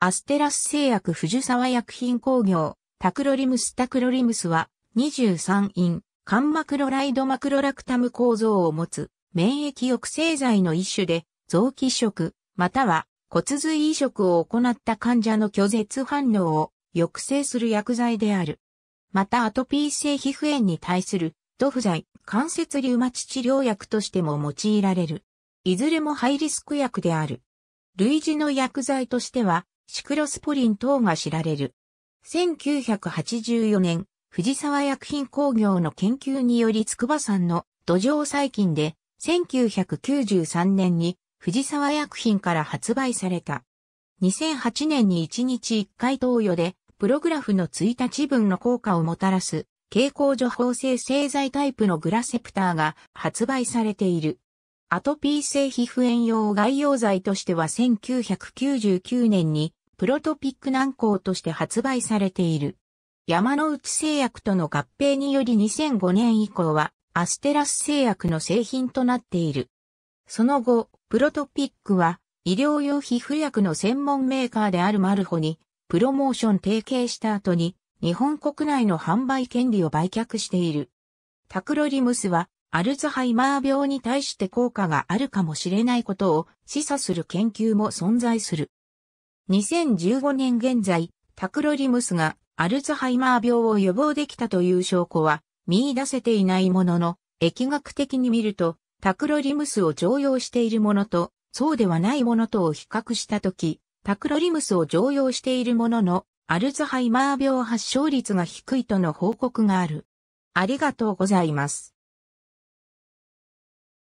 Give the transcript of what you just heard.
アステラス製薬藤沢薬品工業、タクロリムスタクロリムスは23因、カンマクロライドマクロラクタム構造を持つ免疫抑制剤の一種で臓器移植、または骨髄移植を行った患者の拒絶反応を抑制する薬剤である。またアトピー性皮膚炎に対する塗布剤、関節リウマチ治療薬としても用いられる。いずれもハイリスク薬である。類似の薬剤としては、シクロスポリン等が知られる。1984年、藤沢薬品工業の研究により筑波山の土壌細菌で、1993年に藤沢薬品から発売された。2008年に1日1回投与で、プログラフの1日分の効果をもたらす、蛍光除法性製剤タイプのグラセプターが発売されている。アトピー性皮膚炎用外用剤としては1999年にプロトピック軟膏として発売されている。山内製薬との合併により2005年以降はアステラス製薬の製品となっている。その後、プロトピックは医療用皮膚薬の専門メーカーであるマルホにプロモーション提携した後に日本国内の販売権利を売却している。タクロリムスはアルツハイマー病に対して効果があるかもしれないことを示唆する研究も存在する。2015年現在、タクロリムスがアルツハイマー病を予防できたという証拠は見出せていないものの、疫学的に見ると、タクロリムスを常用しているものと、そうではないものとを比較したとき、タクロリムスを常用しているものの、アルツハイマー病発症率が低いとの報告がある。ありがとうございます。